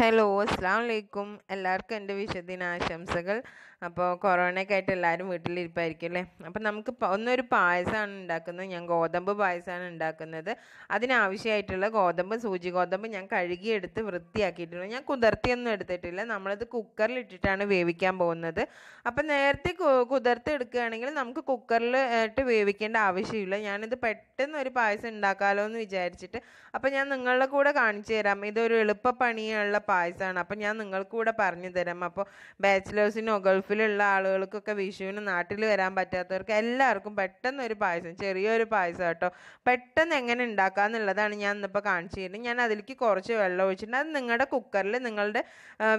hello അസ്സാം വലൈക്കും എല്ലാവർക്കും എൻ്റെ വിശദിനാശംസകൾ ആശംസകൾ അപ്പോൾ കൊറോണയൊക്കെ ആയിട്ട് എല്ലാവരും വീട്ടിലിരിപ്പായിരിക്കും അല്ലേ അപ്പോൾ നമുക്ക് ഒന്നൊരു പായസമാണ് ഉണ്ടാക്കുന്നത് ഞാൻ ഗോതമ്പ് പായസമാണ് ഉണ്ടാക്കുന്നത് അതിനാവശ്യമായിട്ടുള്ള ഗോതമ്പ് സൂചി ഗോതമ്പ് ഞാൻ കഴുകിയെടുത്ത് വൃത്തിയാക്കിയിട്ടുണ്ട് ഞാൻ കുതിർത്തിയൊന്നും എടുത്തിട്ടില്ല നമ്മളത് കുക്കറിൽ ഇട്ടിട്ടാണ് വേവിക്കാൻ പോകുന്നത് അപ്പോൾ നേരത്തെ കുതിർത്ത് എടുക്കുകയാണെങ്കിൽ നമുക്ക് കുക്കറിൽ ഇട്ട് വേവിക്കേണ്ട ആവശ്യമില്ല ഞാനിത് പെട്ടെന്ന് ഒരു പായസം ഉണ്ടാക്കാമല്ലോ എന്ന് വിചാരിച്ചിട്ട് അപ്പോൾ ഞാൻ നിങ്ങളുടെ കൂടെ കാണിച്ചു തരാം ഇതൊരു എളുപ്പ പണിയുള്ള പായസമാണ് അപ്പോൾ ഞാൻ നിങ്ങൾക്ക് കൂടെ പറഞ്ഞു തരാം അപ്പോൾ ബാച്ചിലേഴ്സിനോ ഗൾഫിലുള്ള ആളുകൾക്കൊക്കെ വിഷുവിന് നാട്ടിൽ വരാൻ പറ്റാത്തവർക്ക് എല്ലാവർക്കും പെട്ടെന്ന് ഒരു പായസം ചെറിയൊരു പായസം കേട്ടോ പെട്ടെന്ന് എങ്ങനെ ഉണ്ടാക്കുക എന്നുള്ളതാണ് ഞാൻ ഇന്നിപ്പോൾ കാണിച്ചു തരുന്നത് ഞാൻ അതിലേക്ക് കുറച്ച് വെള്ളം ഒഴിച്ചിട്ടുണ്ട് അത് നിങ്ങളുടെ കുക്കറിൽ നിങ്ങളുടെ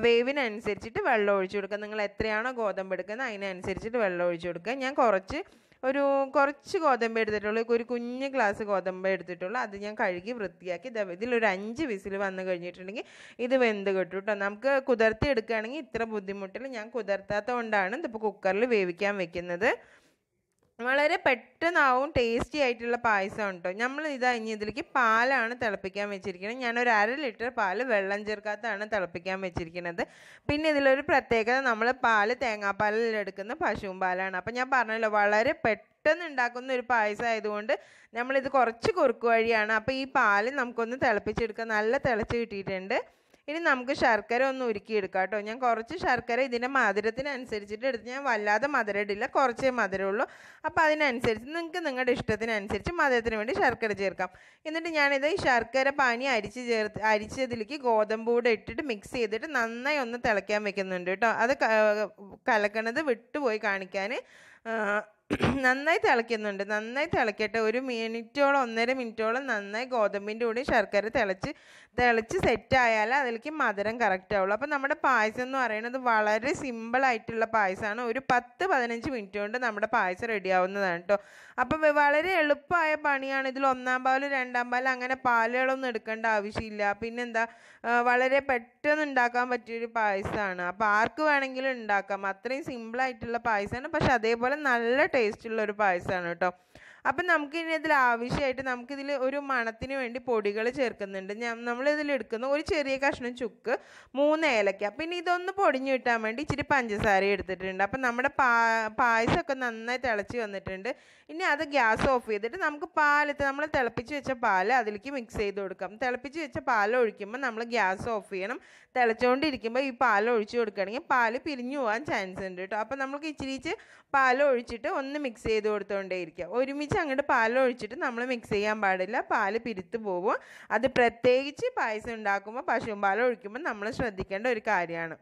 വേവിനനുസരിച്ചിട്ട് വെള്ളം ഒഴിച്ചു കൊടുക്കുക നിങ്ങൾ എത്രയാണോ ഗോതമ്പ് എടുക്കുന്നത് അതിനനുസരിച്ചിട്ട് വെള്ളം ഒഴിച്ചു കൊടുക്കുക ഞാൻ കുറച്ച് ഒരു കുറച്ച് ഗോതമ്പ് എടുത്തിട്ടുള്ളൂ ഒരു കുഞ്ഞ് ഗ്ലാസ് ഗോതമ്പ് എടുത്തിട്ടുള്ളൂ അത് ഞാൻ കഴുകി വൃത്തിയാക്കി ഇതിലൊരു അഞ്ച് വിസിൽ വന്നു കഴിഞ്ഞിട്ടുണ്ടെങ്കിൽ ഇത് വെന്ത് കിട്ടും കേട്ടോ നമുക്ക് കുതിർത്തി എടുക്കുകയാണെങ്കിൽ ഇത്ര ബുദ്ധിമുട്ടിൽ ഞാൻ കുതിർത്താത്തത് കൊണ്ടാണ് ഇതിപ്പോൾ കുക്കറിൽ വേവിക്കാൻ വെക്കുന്നത് വളരെ പെട്ടെന്നാവും ടേസ്റ്റി ആയിട്ടുള്ള പായസം ഉണ്ടോ നമ്മൾ ഇതാ ഇനി ഇതിലേക്ക് പാലാണ് തിളപ്പിക്കാൻ വെച്ചിരിക്കുന്നത് ഒരു അര ലിറ്റർ പാൽ വെള്ളം ചേർക്കാത്തതാണ് തിളപ്പിക്കാൻ വെച്ചിരിക്കുന്നത് പിന്നെ ഇതിലൊരു പ്രത്യേകത നമ്മൾ പാൽ തേങ്ങാപ്പാലിൽ എടുക്കുന്ന പശുവും പാലാണ് അപ്പം ഞാൻ പറഞ്ഞല്ലോ വളരെ പെട്ടെന്ന് ഉണ്ടാക്കുന്ന ഒരു പായസം ആയതുകൊണ്ട് നമ്മളിത് കുറച്ച് കുറുക്ക് വഴിയാണ് അപ്പോൾ ഈ പാൽ നമുക്കൊന്ന് തിളപ്പിച്ചെടുക്കാം നല്ല തിളച്ച് കിട്ടിയിട്ടുണ്ട് ഇനി നമുക്ക് ശർക്കര ഒന്ന് എടുക്കാം കേട്ടോ ഞാൻ കുറച്ച് ശർക്കര ഇതിൻ്റെ മധുരത്തിനനുസരിച്ചിട്ട് എടുത്ത് ഞാൻ വല്ലാതെ മധുരം ഇടില്ല കുറച്ചേ മധുരമുള്ളൂ അപ്പോൾ അതിനനുസരിച്ച് നിങ്ങൾക്ക് നിങ്ങളുടെ ഇഷ്ടത്തിനനുസരിച്ച് മധുരത്തിന് വേണ്ടി ശർക്കര ചേർക്കാം എന്നിട്ട് ഞാനിത് ഈ ശർക്കര പാനി അരിച്ച് ചേർത്ത് അരിച്ചതിലേക്ക് ഗോതമ്പ് കൂടെ ഇട്ടിട്ട് മിക്സ് ചെയ്തിട്ട് നന്നായി ഒന്ന് തിളയ്ക്കാൻ വെക്കുന്നുണ്ട് കേട്ടോ അത് കലക്കണത് വിട്ടുപോയി കാണിക്കാൻ നന്നായി തിളയ്ക്കുന്നുണ്ട് നന്നായി തിളയ്ക്കട്ടെ ഒരു മിനിറ്റോളം ഒന്നര മിനിറ്റോളം നന്നായി ഗോതമ്പിൻ്റെ കൂടി ശർക്കര തിളച്ച് തിളച്ച് സെറ്റായാൽ അതിലേക്ക് മധുരം കറക്റ്റ് ആവുള്ളൂ അപ്പോൾ നമ്മുടെ പായസം എന്ന് പറയുന്നത് വളരെ സിമ്പിളായിട്ടുള്ള പായസമാണ് ഒരു പത്ത് പതിനഞ്ച് മിനിറ്റ് കൊണ്ട് നമ്മുടെ പായസം റെഡി ആവുന്നതാണ് കേട്ടോ അപ്പോൾ വളരെ എളുപ്പമായ പണിയാണ് ഇതിൽ ഒന്നാം പാൽ രണ്ടാം പാൽ അങ്ങനെ പാലുകളൊന്നും എടുക്കേണ്ട ആവശ്യമില്ല പിന്നെന്താ വളരെ പെട്ടെന്ന് ഉണ്ടാക്കാൻ പറ്റിയൊരു പായസമാണ് അപ്പോൾ ആർക്ക് വേണമെങ്കിലും ഉണ്ടാക്കാം അത്രയും സിമ്പിളായിട്ടുള്ള പായസമാണ് പക്ഷെ അതേപോലെ നല്ല taste ulloru paayasam aanu ṭo അപ്പം നമുക്ക് ഇനി ഇതിൽ ആവശ്യമായിട്ട് നമുക്കിതിൽ ഒരു മണത്തിന് വേണ്ടി പൊടികൾ ചേർക്കുന്നുണ്ട് നമ്മളിതിൽ എടുക്കുന്ന ഒരു ചെറിയ കഷ്ണം ചുക്ക് മൂന്ന് ഏലക്ക പിന്നെ ഇതൊന്ന് പൊടിഞ്ഞു കിട്ടാൻ വേണ്ടി ഇച്ചിരി പഞ്ചസാര എടുത്തിട്ടുണ്ട് അപ്പം നമ്മുടെ പാ പായസമൊക്കെ നന്നായി തിളച്ച് വന്നിട്ടുണ്ട് ഇനി അത് ഗ്യാസ് ഓഫ് ചെയ്തിട്ട് നമുക്ക് പാലത്ത് നമ്മൾ തിളപ്പിച്ച് വെച്ച പാൽ അതിലേക്ക് മിക്സ് ചെയ്ത് കൊടുക്കാം തിളപ്പിച്ച് വെച്ച പാൽ ഒഴിക്കുമ്പോൾ നമ്മൾ ഗ്യാസ് ഓഫ് ചെയ്യണം തിളച്ചുകൊണ്ടിരിക്കുമ്പോൾ ഈ പാൽ ഒഴിച്ചു കൊടുക്കുകയാണെങ്കിൽ പാൽ പിരിഞ്ഞു പോകാൻ ചാൻസ് ഉണ്ട് കേട്ടോ അപ്പം നമുക്ക് ഇച്ചിരി പാൽ ഒഴിച്ചിട്ട് ഒന്ന് മിക്സ് ചെയ്ത് കൊടുത്തുകൊണ്ടേയിരിക്കുക ഒരുമിച്ച് അങ്ങോട്ട് പാലൊഴിച്ചിട്ട് നമ്മൾ മിക്സ് ചെയ്യാൻ പാടില്ല പാല് പിരിത്ത് പോകും അത് പ്രത്യേകിച്ച് പായസം ഉണ്ടാക്കുമ്പോൾ പശുവും പാൽ ഒഴിക്കുമ്പോൾ നമ്മൾ ശ്രദ്ധിക്കേണ്ട ഒരു കാര്യമാണ്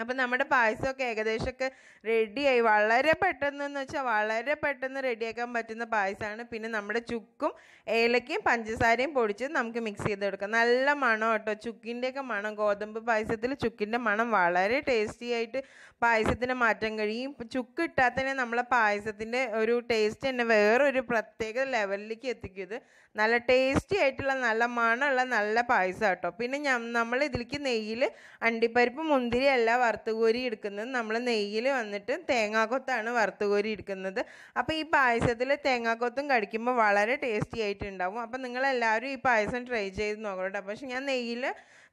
അപ്പം നമ്മുടെ പായസമൊക്കെ ഏകദേശമൊക്കെ റെഡിയായി വളരെ പെട്ടെന്ന് എന്ന് വെച്ചാൽ വളരെ പെട്ടെന്ന് റെഡിയാക്കാൻ പറ്റുന്ന പായസമാണ് പിന്നെ നമ്മുടെ ചുക്കും ഏലക്കയും പഞ്ചസാരയും പൊടിച്ച് നമുക്ക് മിക്സ് ചെയ്തെടുക്കാം നല്ല മണം കേട്ടോ ചുക്കിൻ്റെയൊക്കെ മണം ഗോതമ്പ് പായസത്തിൽ ചുക്കിൻ്റെ മണം വളരെ ടേസ്റ്റി ആയിട്ട് പായസത്തിന് മാറ്റാൻ കഴിയും ചുക്ക് ഇട്ടാൽ തന്നെ നമ്മളെ പായസത്തിൻ്റെ ഒരു ടേസ്റ്റ് തന്നെ വേറൊരു പ്രത്യേക ലെവലിലേക്ക് എത്തിക്കുന്നത് നല്ല ടേസ്റ്റി ആയിട്ടുള്ള നല്ല മണമുള്ള നല്ല പായസം കേട്ടോ പിന്നെ ഞാൻ നമ്മൾ ഇതിലേക്ക് നെയ്യിൽ അണ്ടിപ്പരിപ്പ് മുന്തിരി എല്ലാം വറുത്തുകോരി എടുക്കുന്നത് നമ്മൾ നെയ്യിൽ വന്നിട്ട് തേങ്ങാക്കൊത്താണ് വറുത്തുകോരി എടുക്കുന്നത് അപ്പോൾ ഈ പായസത്തിൽ തേങ്ങാക്കൊത്തും കടിക്കുമ്പോൾ വളരെ ടേസ്റ്റി ആയിട്ടുണ്ടാവും അപ്പോൾ നിങ്ങളെല്ലാവരും ഈ പായസം ട്രൈ ചെയ്ത് നോക്കണം കേട്ടോ പക്ഷേ ഞാൻ നെയ്യിൽ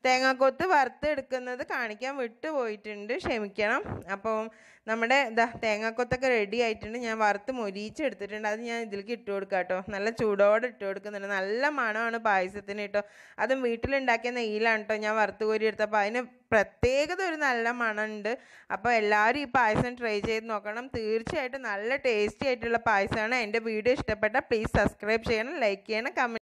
തേങ്ങാക്കൊത്ത് വറുത്തെടുക്കുന്നത് കാണിക്കാൻ വിട്ടുപോയിട്ടുണ്ട് ക്ഷമിക്കണം അപ്പം നമ്മുടെ ഇതാ തേങ്ങാക്കൊത്തൊക്കെ റെഡി ആയിട്ടുണ്ട് ഞാൻ വറുത്ത് മൊരിയിച്ചെടുത്തിട്ടുണ്ട് അത് ഞാൻ ഇതിലേക്ക് ഇട്ട് കൊടുക്കാം കേട്ടോ നല്ല ചൂടോടെ ഇട്ട് കൊടുക്കുന്നുണ്ട് നല്ല മണമാണ് പായസത്തിന് കേട്ടോ അതും വീട്ടിലുണ്ടാക്കിയ നെയ്യിലാണ് കേട്ടോ ഞാൻ വറുത്ത് കോരി എടുത്തപ്പോൾ അതിന് പ്രത്യേകത ഒരു നല്ല മണമുണ്ട് അപ്പോൾ എല്ലാവരും ഈ പായസം ട്രൈ ചെയ്ത് നോക്കണം തീർച്ചയായിട്ടും നല്ല ടേസ്റ്റി ആയിട്ടുള്ള പായസമാണ് എൻ്റെ വീഡിയോ ഇഷ്ടപ്പെട്ടാൽ പ്ലീസ് സബ്സ്ക്രൈബ് ചെയ്യണം ലൈക്ക് ചെയ്യണം കമൻറ്റ്